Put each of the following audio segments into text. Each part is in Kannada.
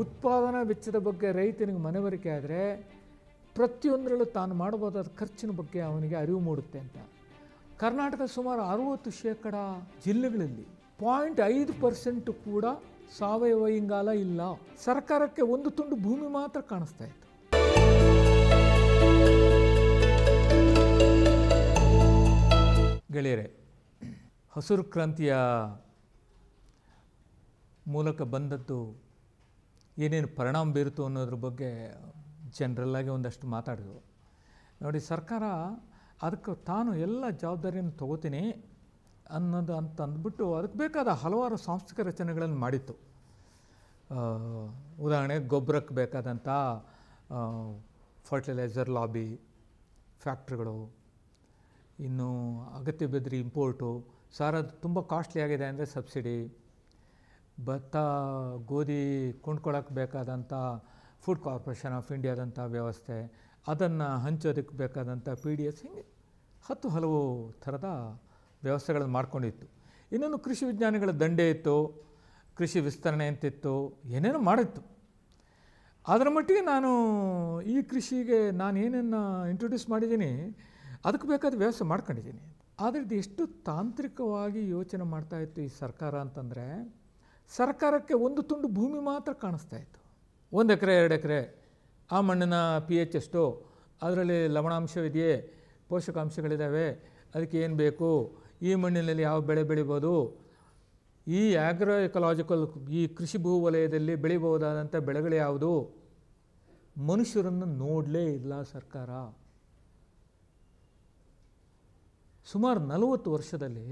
ಉತ್ಪಾದನಾ ವೆಚ್ಚದ ಬಗ್ಗೆ ರೈತನಿಗೆ ಮನವರಿಕೆ ಆದರೆ ಪ್ರತಿಯೊಂದರಲ್ಲೂ ತಾನು ಮಾಡಬಹುದಾದ ಖರ್ಚಿನ ಬಗ್ಗೆ ಅವನಿಗೆ ಅರಿವು ಮೂಡುತ್ತೆ ಅಂತ ಕರ್ನಾಟಕದ ಸುಮಾರು ಅರುವತ್ತು ಶೇಕಡ ಜಿಲ್ಲೆಗಳಲ್ಲಿ ಪಾಯಿಂಟ್ ಐದು ಪರ್ಸೆಂಟ್ ಕೂಡ ಸಾವಯವ ಇಂಗಾಲ ಇಲ್ಲ ಸರ್ಕಾರಕ್ಕೆ ಒಂದು ತುಂಡು ಭೂಮಿ ಮಾತ್ರ ಕಾಣಿಸ್ತಾ ಇತ್ತು ಗೆಳೆಯರೆ ಹಸಿರು ಕ್ರಾಂತಿಯ ಮೂಲಕ ಬಂದದ್ದು ಏನೇನು ಪರಿಣಾಮ ಬೀರಿತು ಅನ್ನೋದ್ರ ಬಗ್ಗೆ ಜನರಲ್ಲಾಗಿ ಒಂದಷ್ಟು ಮಾತಾಡಿದ್ರು ನೋಡಿ ಸರ್ಕಾರ ಅದಕ್ಕೆ ತಾನು ಎಲ್ಲ ಜವಾಬ್ದಾರಿಯನ್ನು ತಗೋತೀನಿ ಅನ್ನೋದು ಅಂತ ಅಂದ್ಬಿಟ್ಟು ಅದಕ್ಕೆ ಬೇಕಾದ ಹಲವಾರು ಸಾಂಸ್ಥಿಕ ರಚನೆಗಳನ್ನು ಮಾಡಿತ್ತು ಉದಾಹರಣೆಗೆ ಗೊಬ್ಬರಕ್ಕೆ ಬೇಕಾದಂಥ ಫರ್ಟಿಲೈಸರ್ ಲಾಬಿ ಫ್ಯಾಕ್ಟ್ರಿಗಳು ಇನ್ನು ಅಗತ್ಯ ಬಿದ್ದರೆ ಇಂಪೋರ್ಟು ಸಾರ ತುಂಬ ಕಾಸ್ಟ್ಲಿ ಆಗಿದೆ ಅಂದರೆ ಸಬ್ಸಿಡಿ ಭತ್ತ ಗೋಧಿ ಕೊಂಡ್ಕೊಳಕ್ಕೆ ಬೇಕಾದಂಥ ಫುಡ್ ಕಾರ್ಪೊರೇಷನ್ ಆಫ್ ಇಂಡಿಯಾದಂಥ ವ್ಯವಸ್ಥೆ ಅದನ್ನು ಹಂಚೋದಕ್ಕೆ ಬೇಕಾದಂಥ ಪಿ ಡಿ ಎಸ್ ಹಿಂಗೆ ಹತ್ತು ಹಲವು ಥರದ ವ್ಯವಸ್ಥೆಗಳನ್ನು ಮಾಡ್ಕೊಂಡಿತ್ತು ಇನ್ನೊಂದು ಕೃಷಿ ವಿಜ್ಞಾನಿಗಳ ದಂಡೆ ಇತ್ತು ಕೃಷಿ ವಿಸ್ತರಣೆ ಅಂತಿತ್ತು ಏನೇನೋ ಮಾಡಿತ್ತು ಅದರ ಮಟ್ಟಿಗೆ ನಾನು ಈ ಕೃಷಿಗೆ ನಾನು ಏನನ್ನು ಇಂಟ್ರೊಡ್ಯೂಸ್ ಮಾಡಿದ್ದೀನಿ ಅದಕ್ಕೆ ಬೇಕಾದ ವ್ಯವಸ್ಥೆ ಮಾಡ್ಕೊಂಡಿದ್ದೀನಿ ಆದರೆ ಇದು ಎಷ್ಟು ತಾಂತ್ರಿಕವಾಗಿ ಯೋಚನೆ ಇತ್ತು ಈ ಸರ್ಕಾರ ಅಂತಂದರೆ ಸರ್ಕಾರಕ್ಕೆ ಒಂದು ತುಂಡು ಭೂಮಿ ಮಾತ್ರ ಕಾಣಿಸ್ತಾ ಇತ್ತು ಒಂದು ಎಕರೆ ಎರಡು ಎಕರೆ ಆ ಮಣ್ಣಿನ ಪಿ ಎಚ್ ಎಷ್ಟು ಅದರಲ್ಲಿ ಲವಣಾಂಶವಿದೆಯೇ ಪೋಷಕಾಂಶಗಳಿದ್ದಾವೆ ಅದಕ್ಕೆ ಏನು ಬೇಕು ಈ ಮಣ್ಣಿನಲ್ಲಿ ಯಾವ ಬೆಳೆ ಬೆಳಿಬೋದು ಈ ಆಗ್ರೋ ಎಕಲಾಜಿಕಲ್ ಈ ಕೃಷಿ ಭೂ ವಲಯದಲ್ಲಿ ಬೆಳಿಬಹುದಾದಂಥ ಬೆಳೆಗಳು ಯಾವುದು ಮನುಷ್ಯರನ್ನು ನೋಡಲೇ ಇಲ್ಲ ಸರ್ಕಾರ ಸುಮಾರು ನಲವತ್ತು ವರ್ಷದಲ್ಲಿ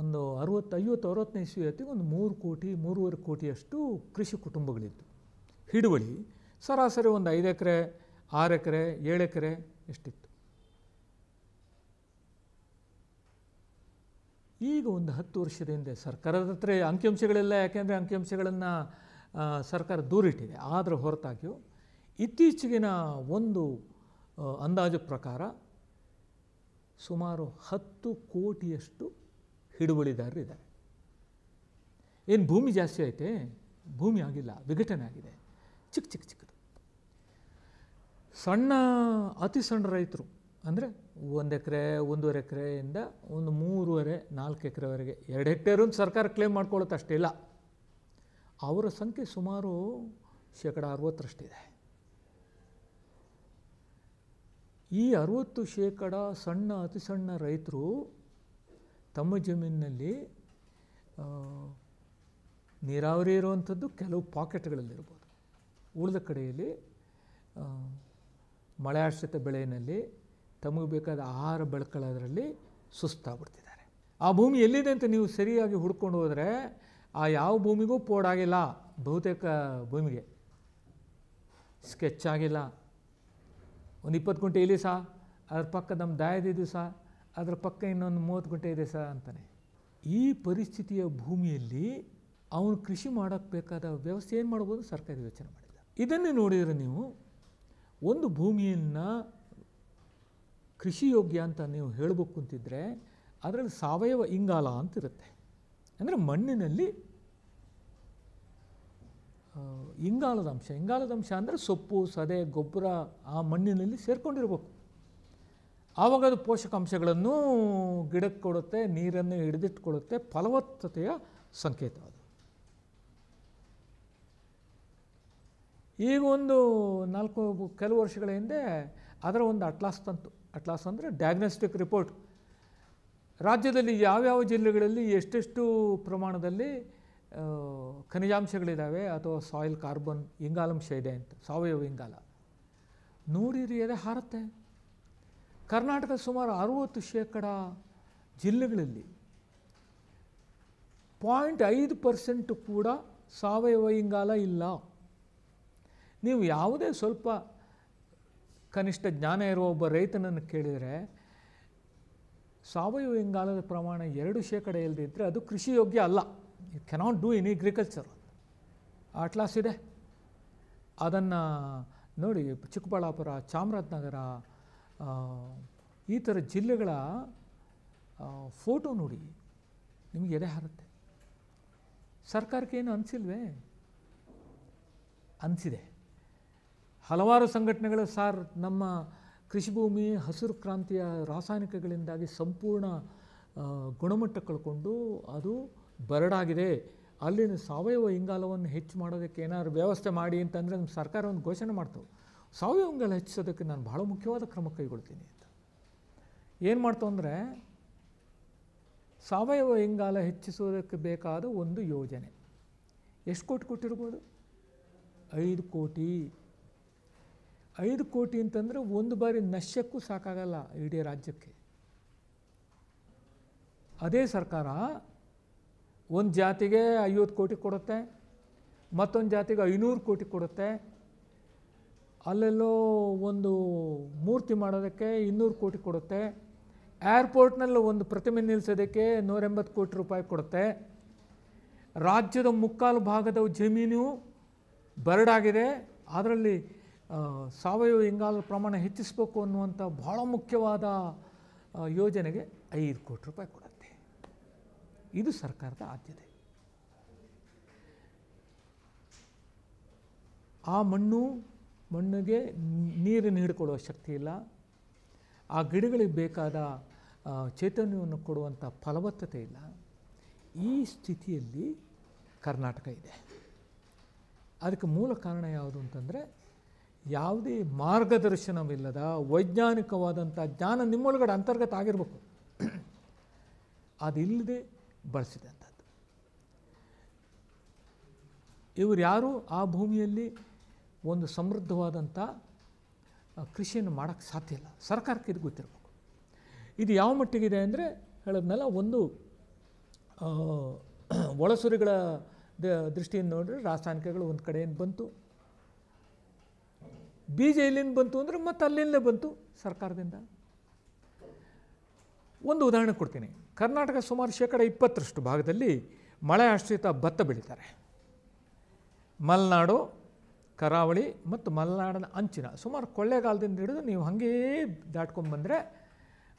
ಒಂದು ಅರುವತ್ತು ಐವತ್ತು ಅರವತ್ತನೇ ಇಸ್ವಿ ಒಂದು ಮೂರು ಕೋಟಿ ಮೂರುವರೆ ಕೋಟಿಯಷ್ಟು ಕೃಷಿ ಕುಟುಂಬಗಳಿತ್ತು ಹಿಡುವಳಿ ಸರಾಸರಿ ಒಂದು ಐದು ಎಕರೆ ಆರು ಎಕರೆ ಏಳು ಎಕರೆ ಎಷ್ಟಿತ್ತು ಈಗ ಒಂದು ಹತ್ತು ವರ್ಷದ ಹಿಂದೆ ಸರ್ಕಾರದ ಹತ್ರ ಅಂಕಿಅಂಶಗಳೆಲ್ಲ ಯಾಕೆಂದರೆ ಅಂಕಿಅಂಶಗಳನ್ನು ಸರ್ಕಾರ ದೂರಿಟ್ಟಿದೆ ಆದರೆ ಹೊರತಾಗಿಯೂ ಇತ್ತೀಚೆಗಿನ ಒಂದು ಅಂದಾಜು ಪ್ರಕಾರ ಸುಮಾರು ಹತ್ತು ಕೋಟಿಯಷ್ಟು ಹಿಡುವಳಿದಾರರು ಇದ್ದಾರೆ ಏನು ಭೂಮಿ ಜಾಸ್ತಿ ಐತೆ ಭೂಮಿ ಆಗಿಲ್ಲ ವಿಘಟನೆ ಆಗಿದೆ ಚಿಕ್ಕ ಚಿಕ್ಕ ಚಿಕ್ಕದು ಸಣ್ಣ ಅತಿ ಸಣ್ಣ ರೈತರು ಅಂದರೆ ಒಂದು ಎಕರೆ ಒಂದೂವರೆ ಎಕರೆಯಿಂದ ಒಂದು ಮೂರುವರೆ ನಾಲ್ಕು ಎಕರೆವರೆಗೆ ಎರಡು ಹೆಕ್ಟೇರು ಅಂತ ಸರ್ಕಾರ ಕ್ಲೇಮ್ ಅಷ್ಟೇ ಇಲ್ಲ ಅವರ ಸಂಖ್ಯೆ ಸುಮಾರು ಶೇಕಡ ಅರವತ್ತರಷ್ಟಿದೆ ಈ ಅರವತ್ತು ಶೇಕಡ ಸಣ್ಣ ಅತಿ ಸಣ್ಣ ರೈತರು ತಮ್ಮ ಜಮೀನಿನಲ್ಲಿ ನೀರಾವರಿ ಇರುವಂಥದ್ದು ಕೆಲವು ಪಾಕೆಟ್ಗಳಲ್ಲಿರ್ಬೋದು ಉಳಿದ ಕಡೆಯಲ್ಲಿ ಮಳೆ ಆಶ್ರಿತ ಬೆಳೆಯಲ್ಲಿ ತಮಗೆ ಬೇಕಾದ ಆಹಾರ ಬೆಳ್ಕೊಳ್ಳೋದ್ರಲ್ಲಿ ಸುಸ್ತಾಗ್ಬಿಡ್ತಿದ್ದಾರೆ ಆ ಭೂಮಿ ಎಲ್ಲಿದೆ ಅಂತ ನೀವು ಸರಿಯಾಗಿ ಹುಡ್ಕೊಂಡು ಹೋದರೆ ಆ ಯಾವ ಭೂಮಿಗೂ ಪೋಡಾಗಿಲ್ಲ ಬಹುತೇಕ ಭೂಮಿಗೆ ಸ್ಕೆಚ್ ಆಗಿಲ್ಲ ಒಂದು ಇಪ್ಪತ್ತು ಗುಂಟೆ ಇಲ್ಲಿ ಸಹ ಅದ್ರ ಪಕ್ಕ ನಮ್ಮ ದಾಯದಿದ್ದು ಸಹ ಅದರ ಪಕ್ಕ ಇನ್ನೊಂದು ಮೂವತ್ತು ಗುಂಟೆ ಇದೆ ಸರ್ ಅಂತಾನೆ ಈ ಪರಿಸ್ಥಿತಿಯ ಭೂಮಿಯಲ್ಲಿ ಅವನು ಕೃಷಿ ಮಾಡೋಕ್ಕೆ ಬೇಕಾದ ವ್ಯವಸ್ಥೆ ಏನು ಮಾಡ್ಬೋದು ಸರ್ಕಾರ ಯೋಚನೆ ಮಾಡಿಲ್ಲ ಇದನ್ನೇ ನೋಡಿದರೆ ನೀವು ಒಂದು ಭೂಮಿಯನ್ನು ಕೃಷಿಯೋಗ್ಯ ಅಂತ ನೀವು ಹೇಳಬೇಕು ಅಂತಿದ್ದರೆ ಅದರಲ್ಲಿ ಸಾವಯವ ಇಂಗಾಲ ಅಂತಿರುತ್ತೆ ಅಂದರೆ ಮಣ್ಣಿನಲ್ಲಿ ಇಂಗಾಲದ ಅಂಶ ಇಂಗಾಲದ ಅಂಶ ಅಂದರೆ ಸೊಪ್ಪು ಸದೆ ಗೊಬ್ಬರ ಆ ಮಣ್ಣಿನಲ್ಲಿ ಸೇರಿಕೊಂಡಿರ್ಬೇಕು ಆವಾಗ ಅದು ಪೋಷಕಾಂಶಗಳನ್ನು ಗಿಡಕ್ಕೆ ಕೊಡುತ್ತೆ ನೀರನ್ನು ಹಿಡಿದಿಟ್ಕೊಳ್ಳುತ್ತೆ ಫಲವತ್ತತೆಯ ಸಂಕೇತ ಅದು ಈಗ ಒಂದು ನಾಲ್ಕು ಕೆಲವು ವರ್ಷಗಳ ಹಿಂದೆ ಅದರ ಒಂದು ಅಟ್ಲಾಸ್ ತಂತು ಅಟ್ಲಾಸ್ ಅಂದರೆ ಡಯಾಗ್ನೋಸ್ಟಿಕ್ ರಿಪೋರ್ಟ್ ರಾಜ್ಯದಲ್ಲಿ ಯಾವ್ಯಾವ ಜಿಲ್ಲೆಗಳಲ್ಲಿ ಎಷ್ಟೆಷ್ಟು ಪ್ರಮಾಣದಲ್ಲಿ ಖನಿಜಾಂಶಗಳಿದ್ದಾವೆ ಅಥವಾ ಸಾಯಿಲ್ ಕಾರ್ಬನ್ ಇಂಗಾಲಂಶ ಇದೆ ಅಂತ ಸಾವಯವ ಇಂಗಾಲ ನೋಡಿರಿ ಅದೇ ಹಾರುತ್ತೆ ಕರ್ನಾಟಕ ಸುಮಾರು ಅರುವತ್ತು ಶೇಕಡ ಜಿಲ್ಲೆಗಳಲ್ಲಿ ಪಾಯಿಂಟ್ ಐದು ಪರ್ಸೆಂಟ್ ಕೂಡ ಸಾವಯವ ಇಂಗಾಲ ಇಲ್ಲ ನೀವು ಯಾವುದೇ ಸ್ವಲ್ಪ ಕನಿಷ್ಠ ಜ್ಞಾನ ಇರುವ ಒಬ್ಬ ರೈತನನ್ನು ಕೇಳಿದರೆ ಸಾವಯವ ಇಂಗಾಲದ ಪ್ರಮಾಣ ಎರಡು ಶೇಕಡ ಇಲ್ಲದಿದ್ದರೆ ಅದು ಕೃಷಿ ಯೋಗ್ಯ ಅಲ್ಲ you cannot do in agriculture loss ಇದೆ ಅದನ್ನು ನೋಡಿ ಚಿಕ್ಕಬಳ್ಳಾಪುರ ಚಾಮರಾಜನಗರ ಈ ಥರ ಜಿಲ್ಲೆಗಳ ಫೋಟೋ ನೋಡಿ ನಿಮಗೆ ಎದೆ ಹಾರುತ್ತೆ ಸರ್ಕಾರಕ್ಕೆ ಏನು ಅನಿಸಿಲ್ವೇ ಅನಿಸಿದೆ ಹಲವಾರು ಸಂಘಟನೆಗಳು ಸಾರ್ ನಮ್ಮ ಕೃಷಿ ಭೂಮಿ ಹಸಿರು ಕ್ರಾಂತಿಯ ರಾಸಾಯನಿಕಗಳಿಂದಾಗಿ ಸಂಪೂರ್ಣ ಗುಣಮಟ್ಟ ಕಳ್ಕೊಂಡು ಅದು ಬರಡಾಗಿದೆ ಅಲ್ಲಿನ ಸಾವಯವ ಇಂಗಾಲವನ್ನು ಹೆಚ್ಚು ಮಾಡೋದಕ್ಕೆ ಏನಾದ್ರು ವ್ಯವಸ್ಥೆ ಮಾಡಿ ಅಂತಂದರೆ ನಮ್ಮ ಸರ್ಕಾರ ಒಂದು ಘೋಷಣೆ ಮಾಡ್ತವೆ ಸಾವಯವಗಳನ್ನ ಹೆಚ್ಚಿಸೋದಕ್ಕೆ ನಾನು ಭಾಳ ಮುಖ್ಯವಾದ ಕ್ರಮ ಕೈಗೊಳ್ತೀನಿ ಅಂತ ಏನು ಮಾಡ್ತು ಅಂದರೆ ಸಾವಯವ ಇಂಗಾಲ ಹೆಚ್ಚಿಸೋದಕ್ಕೆ ಬೇಕಾದ ಒಂದು ಯೋಜನೆ ಎಷ್ಟು ಕೋಟಿ ಕೊಟ್ಟಿರ್ಬೋದು ಐದು ಕೋಟಿ ಐದು ಕೋಟಿ ಅಂತಂದರೆ ಒಂದು ಬಾರಿ ನಶ್ಯಕ್ಕೂ ಸಾಕಾಗಲ್ಲ ಇಡೀ ರಾಜ್ಯಕ್ಕೆ ಅದೇ ಸರ್ಕಾರ ಒಂದು ಜಾತಿಗೆ ಐವತ್ತು ಕೋಟಿ ಕೊಡುತ್ತೆ ಮತ್ತೊಂದು ಜಾತಿಗೆ ಐನೂರು ಕೋಟಿ ಕೊಡುತ್ತೆ ಅಲ್ಲೆಲ್ಲೋ ಒಂದು ಮೂರ್ತಿ ಮಾಡೋದಕ್ಕೆ ಇನ್ನೂರು ಕೋಟಿ ಕೊಡುತ್ತೆ ಏರ್ಪೋರ್ಟ್ನಲ್ಲಿ ಒಂದು ಪ್ರತಿಮೆ ನಿಲ್ಲಿಸೋದಕ್ಕೆ ನೂರೆಂಬತ್ತು ಕೋಟಿ ರೂಪಾಯಿ ಕೊಡುತ್ತೆ ರಾಜ್ಯದ ಮುಕ್ಕಾಲು ಭಾಗದ ಜಮೀನು ಬರಡಾಗಿದೆ ಅದರಲ್ಲಿ ಸಾವಯವ ಇಂಗಾಲ ಪ್ರಮಾಣ ಹೆಚ್ಚಿಸಬೇಕು ಅನ್ನುವಂಥ ಬಹಳ ಮುಖ್ಯವಾದ ಯೋಜನೆಗೆ ಐದು ಕೋಟಿ ರೂಪಾಯಿ ಕೊಡುತ್ತೆ ಇದು ಸರ್ಕಾರದ ಆದ್ಯತೆ ಆ ಮಣ್ಣು ಮಣ್ಣಿಗೆ ನೀರು ನೀಡಿಕೊಳ್ಳುವ ಶಕ್ತಿ ಇಲ್ಲ ಆ ಗಿಡಗಳಿಗೆ ಬೇಕಾದ ಚೈತನ್ಯವನ್ನು ಕೊಡುವಂಥ ಫಲವತ್ತತೆ ಇಲ್ಲ ಈ ಸ್ಥಿತಿಯಲ್ಲಿ ಕರ್ನಾಟಕ ಇದೆ ಅದಕ್ಕೆ ಮೂಲ ಕಾರಣ ಯಾವುದು ಅಂತಂದರೆ ಯಾವುದೇ ಮಾರ್ಗದರ್ಶನವಿಲ್ಲದ ವೈಜ್ಞಾನಿಕವಾದಂಥ ಜ್ಞಾನ ನಿಮ್ಮೊಳಗಡೆ ಅಂತರ್ಗತ ಆಗಿರಬೇಕು ಅದಿಲ್ಲದೆ ಬಳಸಿದಂಥದ್ದು ಇವರು ಯಾರು ಆ ಭೂಮಿಯಲ್ಲಿ ಒಂದು ಸಮೃದ್ಧವಾದಂಥ ಕೃಷಿಯನ್ನು ಮಾಡೋಕ್ಕೆ ಸಾಧ್ಯ ಇಲ್ಲ ಸರ್ಕಾರಕ್ಕೆ ಇದು ಗೊತ್ತಿರಬೇಕು ಇದು ಯಾವ ಮಟ್ಟಿಗಿದೆ ಅಂದರೆ ಹೇಳಿದ್ನಲ್ಲ ಒಂದು ಒಳಸುರಿಗಳ ದೃಷ್ಟಿಯಿಂದ ನೋಡಿದ್ರೆ ರಾಸಾಯನಿಕಗಳು ಒಂದು ಕಡೆಯಿಂದ ಬಂತು ಬೀಜ ಎಲ್ಲಿಂದ ಬಂತು ಅಂದರೆ ಮತ್ತು ಅಲ್ಲಿಂದಲೇ ಬಂತು ಸರ್ಕಾರದಿಂದ ಒಂದು ಉದಾಹರಣೆ ಕೊಡ್ತೀನಿ ಕರ್ನಾಟಕ ಸುಮಾರು ಶೇಕಡ ಇಪ್ಪತ್ತರಷ್ಟು ಭಾಗದಲ್ಲಿ ಮಳೆ ಆಶ್ರಿತ ಭತ್ತ ಬೆಳೀತಾರೆ ಮಲೆನಾಡು ಕರಾವಳಿ ಮತ್ತು ಮಲೆನಾಡಿನ ಅಂಚಿನ ಸುಮಾರು ಕೊಳ್ಳೇಗಾಲದಿಂದ ಹಿಡಿದು ನೀವು ದಾಟ್ಕೊಂಡು ದಾಟ್ಕೊಂಡ್ಬಂದರೆ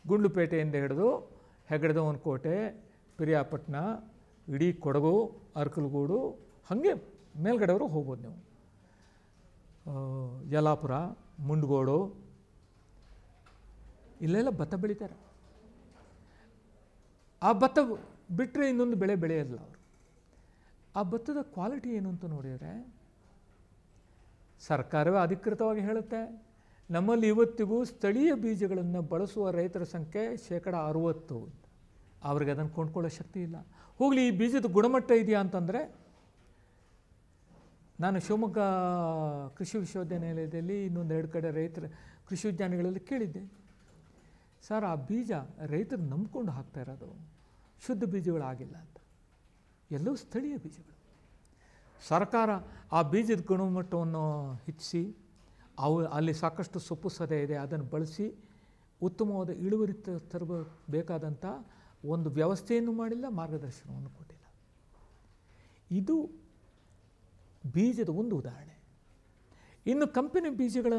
ಗುಂಡ್ಲುಪೇಟೆಯಿಂದ ಹಿಡಿದು ಕೋಟೆ ಪಿರಿಯಾಪಟ್ಟಣ ಇಡೀ ಕೊಡಗು ಅರ್ಕಲ್ಗೂಡು ಹಾಗೆ ಮೇಲ್ಗಡೆವರು ಹೋಗ್ಬೋದು ನೀವು ಯಲಾಪುರ ಮುಂಡ್ಗೋಡು ಇಲ್ಲೆಲ್ಲ ಭತ್ತ ಬೆಳೀತಾರೆ ಆ ಭತ್ತ ಬಿಟ್ಟರೆ ಇನ್ನೊಂದು ಬೆಳೆ ಬೆಳೆಯೋದಿಲ್ಲ ಅವರು ಆ ಭತ್ತದ ಕ್ವಾಲಿಟಿ ಏನು ಅಂತ ನೋಡಿದರೆ ಸರ್ಕಾರವೇ ಅಧಿಕೃತವಾಗಿ ಹೇಳುತ್ತೆ ನಮ್ಮಲ್ಲಿ ಇವತ್ತಿಗೂ ಸ್ಥಳೀಯ ಬೀಜಗಳನ್ನು ಬಳಸುವ ರೈತರ ಸಂಖ್ಯೆ ಶೇಕಡ ಅರುವತ್ತು ಅವ್ರಿಗೆ ಅದನ್ನು ಕೊಂಡ್ಕೊಳ್ಳೋ ಶಕ್ತಿ ಇಲ್ಲ ಹೋಗಲಿ ಈ ಬೀಜದ ಗುಣಮಟ್ಟ ಇದೆಯಾ ಅಂತಂದರೆ ನಾನು ಶಿವಮೊಗ್ಗ ಕೃಷಿ ವಿಶ್ವವಿದ್ಯಾನಿಲಯದಲ್ಲಿ ಇನ್ನೊಂದು ಎರಡು ಕಡೆ ರೈತರ ಕೃಷಿ ವಿಜ್ಞಾನಿಗಳಲ್ಲಿ ಕೇಳಿದ್ದೆ ಸರ್ ಆ ಬೀಜ ರೈತರು ನಂಬ್ಕೊಂಡು ಹಾಕ್ತಾ ಇರೋದು ಶುದ್ಧ ಬೀಜಗಳಾಗಿಲ್ಲ ಅಂತ ಎಲ್ಲವೂ ಸ್ಥಳೀಯ ಬೀಜಗಳು ಸರ್ಕಾರ ಆ ಬೀಜದ ಗುಣಮಟ್ಟವನ್ನು ಹೆಚ್ಚಿಸಿ ಅವು ಅಲ್ಲಿ ಸಾಕಷ್ಟು ಸೊಪ್ಪು ಸದೆ ಇದೆ ಅದನ್ನು ಬಳಸಿ ಉತ್ತಮವಾದ ಇಳುವರಿ ತರಬೇಕಾದಂಥ ಒಂದು ವ್ಯವಸ್ಥೆಯನ್ನು ಮಾಡಿಲ್ಲ ಮಾರ್ಗದರ್ಶನವನ್ನು ಕೊಟ್ಟಿಲ್ಲ ಇದು ಬೀಜದ ಒಂದು ಉದಾಹರಣೆ ಇನ್ನು ಕಂಪನಿ ಬೀಜಗಳ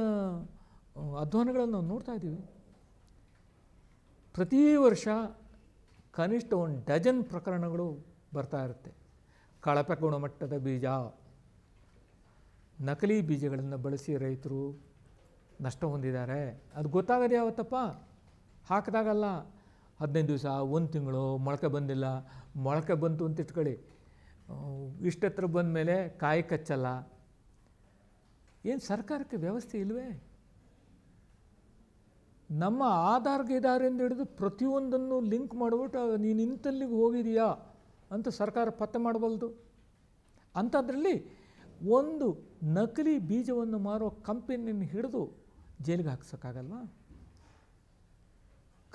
ಅಧ್ವಾನಗಳನ್ನು ನೋಡ್ತಾ ಇದ್ದೀವಿ ಪ್ರತಿ ವರ್ಷ ಕನಿಷ್ಠ ಒಂದು ಡಜನ್ ಪ್ರಕರಣಗಳು ಬರ್ತಾ ಇರುತ್ತೆ ಕಳಪೆ ಗುಣಮಟ್ಟದ ಬೀಜ ನಕಲಿ ಬೀಜಗಳನ್ನು ಬಳಸಿ ರೈತರು ನಷ್ಟ ಹೊಂದಿದ್ದಾರೆ ಅದು ಗೊತ್ತಾಗೋದು ಯಾವತ್ತಪ್ಪ ಹಾಕಿದಾಗಲ್ಲ ಹದಿನೈದು ದಿವಸ ಒಂದು ತಿಂಗಳು ಮೊಳಕೆ ಬಂದಿಲ್ಲ ಮೊಳಕೆ ಬಂತು ಅಂತ ಇಟ್ಕೊಳ್ಳಿ ಇಷ್ಟತ್ರ ಬಂದ ಮೇಲೆ ಕಾಯಿ ಕಚ್ಚಲ್ಲ ಏನು ಸರ್ಕಾರಕ್ಕೆ ವ್ಯವಸ್ಥೆ ಇಲ್ಲವೇ ನಮ್ಮ ಆಧಾರ್ಗೆ ಇದಾರೆಂದು ಹಿಡಿದು ಪ್ರತಿಯೊಂದನ್ನು ಲಿಂಕ್ ಮಾಡಿಬಿಟ್ಟು ನೀನು ಇಂತಲ್ಲಿಗೆ ಹೋಗಿದೆಯಾ ಅಂತ ಸರ್ಕಾರ ಪತ್ತೆ ಮಾಡಬಲ್ದು ಅಂಥದ್ರಲ್ಲಿ ಒಂದು ನಕಲಿ ಬೀಜವನ್ನು ಮಾರೋ ಕಂಪನಿಯನ್ನು ಹಿಡಿದು ಜೈಲಿಗೆ ಹಾಕ್ಸೋಕ್ಕಾಗಲ್ವ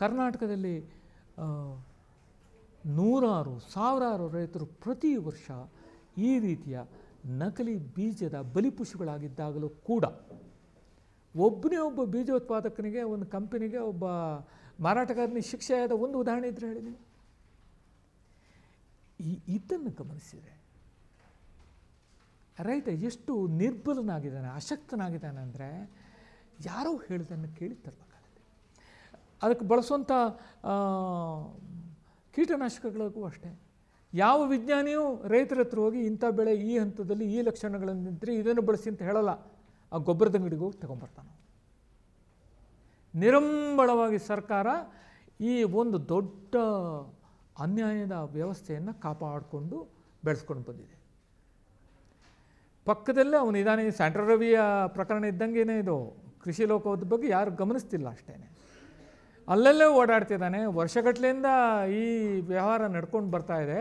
ಕರ್ನಾಟಕದಲ್ಲಿ ನೂರಾರು ಸಾವಿರಾರು ರೈತರು ಪ್ರತಿ ವರ್ಷ ಈ ರೀತಿಯ ನಕಲಿ ಬೀಜದ ಬಲಿಪುಷುಗಳಾಗಿದ್ದಾಗಲೂ ಕೂಡ ಒಬ್ಬನೇ ಒಬ್ಬ ಬೀಜೋತ್ಪಾದಕನಿಗೆ ಒಂದು ಕಂಪನಿಗೆ ಒಬ್ಬ ಮಾರಾಟಗಾರನಿಗೆ ಶಿಕ್ಷೆಯಾದ ಒಂದು ಉದಾಹರಣೆ ಇದ್ರೆ ಹೇಳಿದ್ದೀನಿ ಈ ಇದನ್ನು ಗಮನಿಸಿದರೆ ರೈತ ಎಷ್ಟು ನಿರ್ಬಲನಾಗಿದ್ದಾನೆ ಅಶಕ್ತನಾಗಿದ್ದಾನೆ ಅಂದರೆ ಯಾರೋ ಹೇಳಿದ್ದನ್ನು ಕೇಳಿ ತರಬೇಕಾಗುತ್ತೆ ಅದಕ್ಕೆ ಬಳಸುವಂಥ ಕೀಟನಾಶಕಗಳಿಗೂ ಅಷ್ಟೇ ಯಾವ ವಿಜ್ಞಾನಿಯೂ ರೈತರ ಹತ್ರ ಹೋಗಿ ಇಂಥ ಬೆಳೆ ಈ ಹಂತದಲ್ಲಿ ಈ ನಿಂತರೆ ಇದನ್ನು ಬಳಸಿ ಅಂತ ಹೇಳಲ್ಲ ಆ ಗೊಬ್ಬರದ ಅಂಗಡಿಗೆ ಹೋಗಿ ತೊಗೊಂಬರ್ತಾನೆ ನಿರಂಬಳವಾಗಿ ಸರ್ಕಾರ ಈ ಒಂದು ದೊಡ್ಡ ಅನ್ಯಾಯದ ವ್ಯವಸ್ಥೆಯನ್ನು ಕಾಪಾಡಿಕೊಂಡು ಬೆಳೆಸ್ಕೊಂಡು ಬಂದಿದೆ ಪಕ್ಕದಲ್ಲೇ ಅವನು ಇದಾನೆ ಸ್ಯಾಂಟ್ರೋ ರವಿಯ ಪ್ರಕರಣ ಇದ್ದಂಗೆನೇ ಇದು ಕೃಷಿ ಲೋಕದ ಬಗ್ಗೆ ಯಾರು ಗಮನಿಸ್ತಿಲ್ಲ ಅಷ್ಟೇ ಅಲ್ಲಲ್ಲೇ ಓಡಾಡ್ತಿದ್ದಾನೆ ವರ್ಷಗಟ್ಟಲೆಯಿಂದ ಈ ವ್ಯವಹಾರ ನಡ್ಕೊಂಡು ಬರ್ತಾ ಇದೆ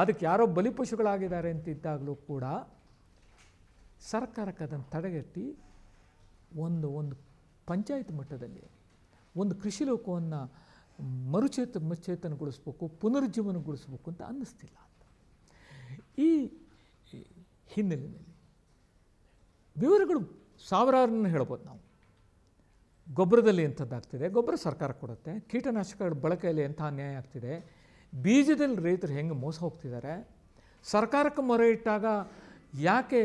ಅದಕ್ಕೆ ಯಾರೋ ಬಲಿಪಶುಗಳಾಗಿದ್ದಾರೆ ಅಂತಿದ್ದಾಗಲೂ ಕೂಡ ಸರ್ಕಾರಕ್ಕೆ ಅದನ್ನು ತಡೆಗಟ್ಟಿ ಒಂದು ಒಂದು ಪಂಚಾಯತ್ ಮಟ್ಟದಲ್ಲಿ ಒಂದು ಕೃಷಿ ಲೋಕವನ್ನು ಮರುಚೇತ ಮುಚ್ಚೇತನಗೊಳಿಸ್ಬೇಕು ಪುನರುಜ್ಜೀವನಗೊಳಿಸ್ಬೇಕು ಅಂತ ಅನ್ನಿಸ್ತಿಲ್ಲ ಅಂತ ಈ ಹಿನ್ನೆಲೆಯಲ್ಲಿ ವಿವರಗಳು ಸಾವಿರಾರನ್ನು ಹೇಳ್ಬೋದು ನಾವು ಗೊಬ್ಬರದಲ್ಲಿ ಎಂಥದ್ದಾಗ್ತಿದೆ ಗೊಬ್ಬರ ಸರ್ಕಾರ ಕೊಡುತ್ತೆ ಕೀಟನಾಶಕಗಳ ಬಳಕೆಯಲ್ಲಿ ಎಂಥ ಅನ್ಯಾಯ ಆಗ್ತಿದೆ ಬೀಜದಲ್ಲಿ ರೈತರು ಹೆಂಗೆ ಮೋಸ ಹೋಗ್ತಿದ್ದಾರೆ ಸರ್ಕಾರಕ್ಕೆ ಮೊರೆ ಇಟ್ಟಾಗ ಯಾಕೆ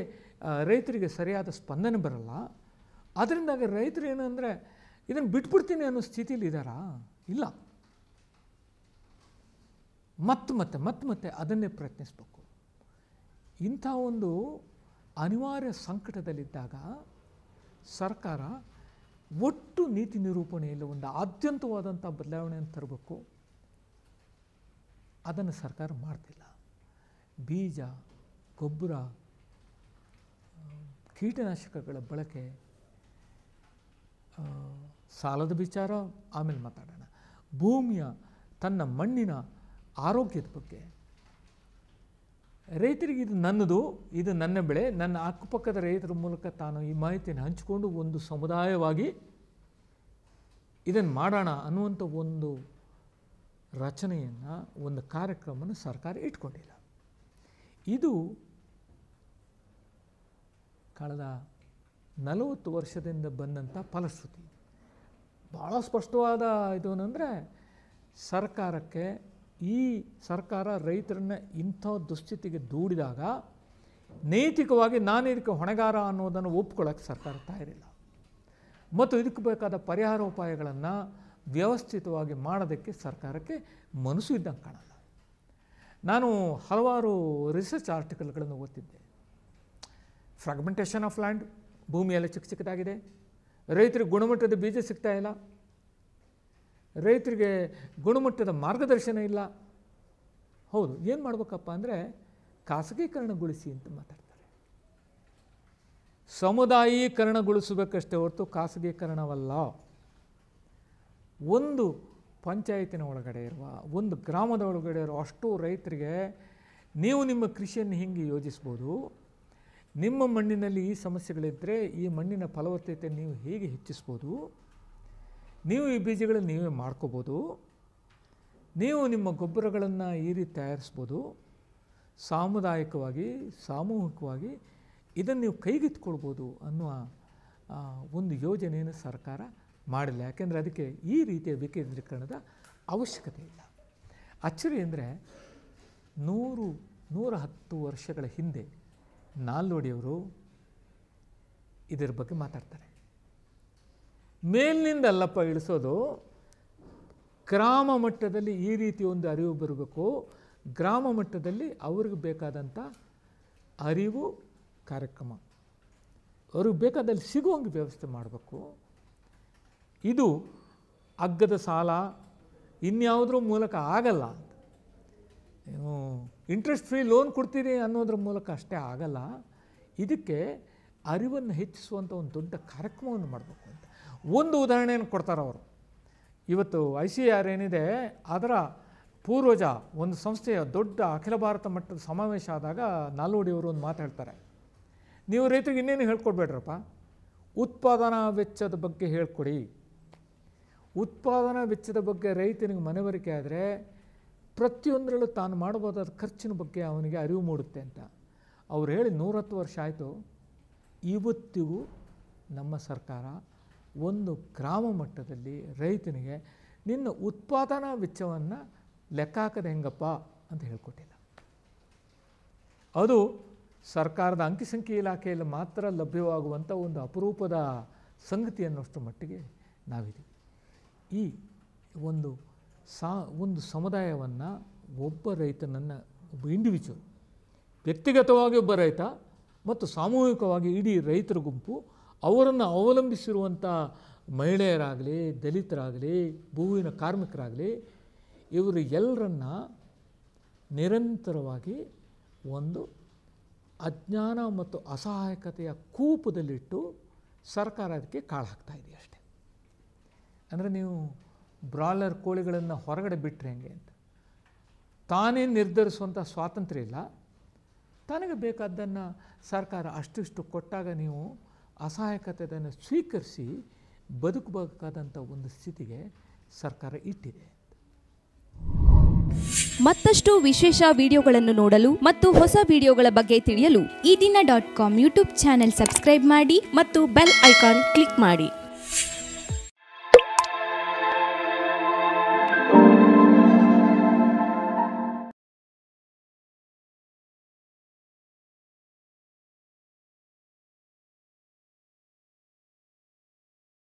ರೈತರಿಗೆ ಸರಿಯಾದ ಸ್ಪಂದನೆ ಬರಲ್ಲ ಅದರಿಂದಾಗಿ ರೈತರು ಏನು ಅಂದರೆ ಇದನ್ನು ಬಿಟ್ಬಿಡ್ತೀನಿ ಅನ್ನೋ ಸ್ಥಿತಿಯಲ್ಲಿ ಇದ್ದಾರಾ ಇಲ್ಲ ಮತ್ತೆ ಮತ್ತೆ ಮತ್ತೆ ಮತ್ತೆ ಅದನ್ನೇ ಪ್ರಯತ್ನಿಸಬೇಕು ಇಂಥ ಒಂದು ಅನಿವಾರ್ಯ ಸಂಕಟದಲ್ಲಿದ್ದಾಗ ಸರ್ಕಾರ ಒಟ್ಟು ನೀತಿ ನಿರೂಪಣೆಯಲ್ಲಿ ಒಂದು ಆದ್ಯಂತವಾದಂಥ ಬದಲಾವಣೆಯನ್ನು ತರಬೇಕು ಅದನ್ನು ಸರ್ಕಾರ ಮಾಡ್ತಿಲ್ಲ ಬೀಜ ಗೊಬ್ಬರ ಕೀಟನಾಶಕಗಳ ಬಳಕೆ ಸಾಲದ ವಿಚಾರ ಆಮೇಲೆ ಮಾತಾಡೋಣ ಭೂಮಿಯ ತನ್ನ ಮಣ್ಣಿನ ಆರೋಗ್ಯದ ಬಗ್ಗೆ ರೈತರಿಗೆ ಇದು ನನ್ನದು ಇದು ನನ್ನ ಬೆಳೆ ನನ್ನ ಅಕ್ಕಪಕ್ಕದ ರೈತರ ಮೂಲಕ ತಾನು ಈ ಮಾಹಿತಿಯನ್ನು ಹಂಚಿಕೊಂಡು ಒಂದು ಸಮುದಾಯವಾಗಿ ಇದನ್ನು ಮಾಡೋಣ ಅನ್ನುವಂಥ ಒಂದು ರಚನೆಯನ್ನು ಒಂದು ಕಾರ್ಯಕ್ರಮವನ್ನು ಸರ್ಕಾರ ಇಟ್ಕೊಂಡಿಲ್ಲ ಇದು ಕಳೆದ ನಲವತ್ತು ವರ್ಷದಿಂದ ಬಂದಂಥ ಫಲಶ್ರುತಿ ಭಾಳ ಸ್ಪಷ್ಟವಾದ ಇದು ಅಂದರೆ ಸರ್ಕಾರಕ್ಕೆ ಈ ಸರ್ಕಾರ ರೈತರನ್ನ ಇಂಥ ದುಸ್ಥಿತಿಗೆ ದೂಡಿದಾಗ ನೈತಿಕವಾಗಿ ನಾನು ಇದಕ್ಕೆ ಹೊಣೆಗಾರ ಅನ್ನೋದನ್ನು ಒಪ್ಕೊಳ್ಳೋಕ್ಕೆ ಸರ್ಕಾರ ತಯಾರಿಲ್ಲ ಮತ್ತು ಇದಕ್ಕೆ ಬೇಕಾದ ಪರಿಹಾರ ಉಪಾಯಗಳನ್ನು ವ್ಯವಸ್ಥಿತವಾಗಿ ಮಾಡೋದಕ್ಕೆ ಸರ್ಕಾರಕ್ಕೆ ಮನಸ್ಸು ಇದ್ದಂಗೆ ಕಾಣಲ್ಲ ನಾನು ಹಲವಾರು ರಿಸರ್ಚ್ ಆರ್ಟಿಕಲ್ಗಳನ್ನು ಓದ್ತಿದ್ದೆ ಫ್ರಾಗ್ಮೆಂಟೇಷನ್ ಆಫ್ ಲ್ಯಾಂಡ್ ಭೂಮಿಯಲ್ಲಿ ಚಿಕ್ಕ ಚಿಕ್ಕದಾಗಿದೆ ರೈತರಿಗೆ ಗುಣಮಟ್ಟದ ಬೀಜ ಸಿಗ್ತಾ ಇಲ್ಲ ರೈತರಿಗೆ ಗುಣಮಟ್ಟದ ಮಾರ್ಗದರ್ಶನ ಇಲ್ಲ ಹೌದು ಏನು ಮಾಡ್ಬೇಕಪ್ಪ ಅಂದರೆ ಖಾಸಗೀಕರಣಗೊಳಿಸಿ ಅಂತ ಮಾತಾಡ್ತಾರೆ ಸಮುದಾಯೀಕರಣಗೊಳಿಸಬೇಕಷ್ಟೇ ಹೊರತು ಖಾಸಗೀಕರಣವಲ್ಲ ಒಂದು ಪಂಚಾಯತಿನ ಒಳಗಡೆ ಇರುವ ಒಂದು ಗ್ರಾಮದ ಒಳಗಡೆ ಇರುವ ಅಷ್ಟು ರೈತರಿಗೆ ನೀವು ನಿಮ್ಮ ಕೃಷಿಯನ್ನು ಹಿಂಗೆ ಯೋಜಿಸ್ಬೋದು ನಿಮ್ಮ ಮಣ್ಣಿನಲ್ಲಿ ಈ ಸಮಸ್ಯೆಗಳಿದ್ದರೆ ಈ ಮಣ್ಣಿನ ಫಲವತ್ತತೆ ನೀವು ಹೇಗೆ ಹೆಚ್ಚಿಸ್ಬೋದು ನೀವು ಈ ಬೀಜಗಳನ್ನು ನೀವೇ ಮಾಡ್ಕೋಬೋದು ನೀವು ನಿಮ್ಮ ಗೊಬ್ಬರಗಳನ್ನು ಈ ರೀತಿ ತಯಾರಿಸ್ಬೋದು ಸಾಮುದಾಯಿಕವಾಗಿ ಸಾಮೂಹಿಕವಾಗಿ ಇದನ್ನು ನೀವು ಕೈಗೆತ್ಕೊಳ್ಬೋದು ಅನ್ನುವ ಒಂದು ಯೋಜನೆಯನ್ನು ಸರ್ಕಾರ ಮಾಡಿಲ್ಲ ಯಾಕೆಂದರೆ ಅದಕ್ಕೆ ಈ ರೀತಿಯ ವಿಕೇಂದ್ರೀಕರಣದ ಅವಶ್ಯಕತೆ ಇಲ್ಲ ಅಚ್ಚರಿ ಅಂದರೆ ನೂರು ನೂರ ಹತ್ತು ವರ್ಷಗಳ ಹಿಂದೆ ನಾಲ್ವಡಿಯವರು ಇದರ ಬಗ್ಗೆ ಮಾತಾಡ್ತಾರೆ ಮೇಲಿನಿಂದ ಅಲ್ಲಪ್ಪ ಇಳಿಸೋದು ಗ್ರಾಮ ಮಟ್ಟದಲ್ಲಿ ಈ ರೀತಿ ಒಂದು ಅರಿವು ಬರಬೇಕು ಗ್ರಾಮ ಮಟ್ಟದಲ್ಲಿ ಅವ್ರಿಗೆ ಬೇಕಾದಂಥ ಅರಿವು ಕಾರ್ಯಕ್ರಮ ಅವ್ರಿಗೆ ಬೇಕಾದಲ್ಲಿ ಸಿಗುವಂಗೆ ವ್ಯವಸ್ಥೆ ಮಾಡಬೇಕು ಇದು ಅಗ್ಗದ ಸಾಲ ಇನ್ಯಾವುದ್ರ ಮೂಲಕ ಆಗಲ್ಲ ಇಂಟ್ರೆಸ್ಟ್ ಫ್ರೀ ಲೋನ್ ಕೊಡ್ತೀರಿ ಅನ್ನೋದ್ರ ಮೂಲಕ ಅಷ್ಟೇ ಆಗಲ್ಲ ಇದಕ್ಕೆ ಅರಿವನ್ನು ಹೆಚ್ಚಿಸುವಂಥ ಒಂದು ದೊಡ್ಡ ಕಾರ್ಯಕ್ರಮವನ್ನು ಮಾಡಬೇಕು ಅಂತ ಒಂದು ಉದಾಹರಣೆಯನ್ನು ಕೊಡ್ತಾರೆ ಅವರು ಇವತ್ತು ಐ ಸಿ ಆರ್ ಏನಿದೆ ಅದರ ಪೂರ್ವಜ ಒಂದು ಸಂಸ್ಥೆಯ ದೊಡ್ಡ ಅಖಿಲ ಭಾರತ ಮಟ್ಟದ ಸಮಾವೇಶ ಆದಾಗ ನಾಲ್ವಡಿಯವರು ಒಂದು ಮಾತು ಹೇಳ್ತಾರೆ ನೀವು ರೈತರಿಗೆ ಇನ್ನೇನು ಹೇಳ್ಕೊಡ್ಬೇಡ್ರಪ್ಪ ಉತ್ಪಾದನಾ ವೆಚ್ಚದ ಬಗ್ಗೆ ಹೇಳ್ಕೊಡಿ ಉತ್ಪಾದನಾ ವೆಚ್ಚದ ಬಗ್ಗೆ ರೈತನಿಗೆ ಮನವರಿಕೆ ಆದರೆ ಪ್ರತಿಯೊಂದರಲ್ಲೂ ತಾನು ಮಾಡಬಹುದಾದ ಖರ್ಚಿನ ಬಗ್ಗೆ ಅವನಿಗೆ ಅರಿವು ಮೂಡುತ್ತೆ ಅಂತ ಅವ್ರು ಹೇಳಿ ನೂರತ್ತು ವರ್ಷ ಆಯಿತು ಇವತ್ತಿಗೂ ನಮ್ಮ ಸರ್ಕಾರ ಒಂದು ಗ್ರಾಮ ಮಟ್ಟದಲ್ಲಿ ರೈತನಿಗೆ ನಿನ್ನ ಉತ್ಪಾದನಾ ವೆಚ್ಚವನ್ನು ಲೆಕ್ಕ ಹಾಕದೆ ಹೆಂಗಪ್ಪ ಅಂತ ಹೇಳ್ಕೊಟ್ಟಿಲ್ಲ ಅದು ಸರ್ಕಾರದ ಅಂಕಿಸಂಖ್ಯೆ ಇಲಾಖೆಯಲ್ಲಿ ಮಾತ್ರ ಲಭ್ಯವಾಗುವಂಥ ಒಂದು ಅಪರೂಪದ ಸಂಗತಿ ಅನ್ನೋಷ್ಟು ಮಟ್ಟಿಗೆ ನಾವಿದ್ದೀವಿ ಈ ಒಂದು ಸಾ ಒಂದು ಸಮುದಾಯವನ್ನು ಒಬ್ಬ ರೈತನನ್ನು ಒಬ್ಬ ಇಂಡಿವಿಜುವಲ್ ವ್ಯಕ್ತಿಗತವಾಗಿ ಒಬ್ಬ ರೈತ ಮತ್ತು ಸಾಮೂಹಿಕವಾಗಿ ಇಡೀ ರೈತರ ಗುಂಪು ಅವರನ್ನು ಅವಲಂಬಿಸಿರುವಂಥ ಮಹಿಳೆಯರಾಗಲಿ ದಲಿತರಾಗಲಿ ಭೂವಿನ ಕಾರ್ಮಿಕರಾಗಲಿ ಇವರು ಎಲ್ಲರನ್ನ ನಿರಂತರವಾಗಿ ಒಂದು ಅಜ್ಞಾನ ಮತ್ತು ಅಸಹಾಯಕತೆಯ ಕೂಪದಲ್ಲಿಟ್ಟು ಸರ್ಕಾರ ಅದಕ್ಕೆ ಕಾಳು ಹಾಕ್ತಾ ಇದೆ ಅಷ್ಟೆ ಅಂದರೆ ನೀವು ಬ್ರಾಲರ್ ಕೋಳಿಗಳನ್ನು ಹೊರಗಡೆ ಬಿಟ್ಟರೆ ಹೆಂಗೆ ಅಂತ ತಾನೇ ನಿರ್ಧರಿಸುವಂಥ ಸ್ವಾತಂತ್ರ್ಯ ಇಲ್ಲ ತನಗೆ ಬೇಕಾದ್ದನ್ನು ಸರ್ಕಾರ ಅಷ್ಟಿಷ್ಟು ಕೊಟ್ಟಾಗ ನೀವು ಅಸಹಾಯಕತೆಯನ್ನು ಸ್ವೀಕರಿಸಿ ಬದುಕಬೇಕಾದಂಥ ಒಂದು ಸ್ಥಿತಿಗೆ ಸರ್ಕಾರ ಇಟ್ಟಿದೆ ಮತ್ತಷ್ಟು ವಿಶೇಷ ವಿಡಿಯೋಗಳನ್ನು ನೋಡಲು ಮತ್ತು ಹೊಸ ವಿಡಿಯೋಗಳ ಬಗ್ಗೆ ತಿಳಿಯಲು ಈ ದಿನ dot com YouTube channel subscribe ಮಾಡಿ ಮತ್ತು ಬೆಲ್ ಐಕಾನ್ ಕ್ಲಿಕ್ ಮಾಡಿ